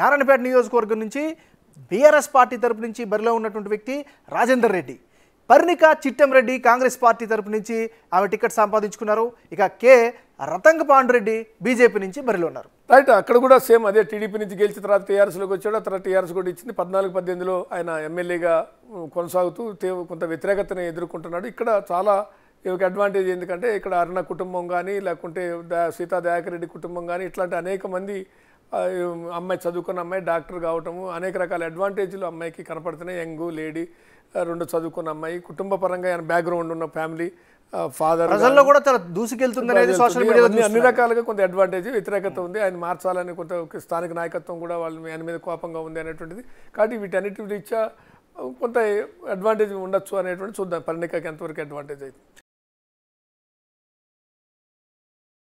నారాయణపేట నియోజకవర్గం నుంచి BRS party తరపు నుంచి బరిలో ఉన్నటువంటి వ్యక్తి రాజేందర్ రెడ్డి పర్ణిక చిట్టెంరెడ్డి కాంగ్రెస్ పార్టీ తరపు నుంచి ఆమె టికెట్ సంపాదించుకున్నారు ఇక కే రతంగ్ పాండ్రెడ్డి బీజేపీ నుంచి బరిలో ఉన్నారు రైట్ అక్కడ కూడా సేమ్ అదే టీడీపీ నుంచి గెలిచి తర్వాత టీఆర్ఎస్లోకి వచ్చాడు తర్వాత టీఆర్ఎస్ కూడా ఇచ్చింది పద్నాలుగు పద్దెనిమిదిలో ఆయన ఎమ్మెల్యేగా కొనసాగుతూ కొంత వ్యతిరేకతను ఎదుర్కొంటున్నాడు ఇక్కడ చాలా ఇవి అడ్వాంటేజ్ ఎందుకంటే ఇక్కడ అరుణ కుటుంబం కానీ లేకుంటే సీతా దయాకర్ రెడ్డి కుటుంబం కానీ ఇట్లాంటి అనేక మంది అమ్మాయి చదువుకున్న అమ్మాయి డాక్టర్ కావటము అనేక రకాల అడ్వాంటేజ్లు అమ్మాయికి కనపడుతున్నాయి యంగ్ లేడీ రెండు చదువుకున్న అమ్మాయి కుటుంబ పరంగా ఆయన బ్యాక్గ్రౌండ్ ఉన్న ఫ్యామిలీ ఫాదర్ ప్రజల్లో కూడా చాలా దూసుకెళ్తుంది సోషల్ మీడియా అన్ని రకాలుగా కొంత అడ్వాంటేజ్ వ్యతిరేకత ఉంది ఆయన మార్చాలని కొంత స్థానిక నాయకత్వం కూడా వాళ్ళ ఆయన మీద కోపంగా ఉంది అనేటువంటిది కాబట్టి వీటన్నిటి రీత్యా కొంత అడ్వాంటేజ్ ఉండొచ్చు అనేటువంటి చూద్దాం పరిణికకి ఎంతవరకు అడ్వాంటేజ్ అయితే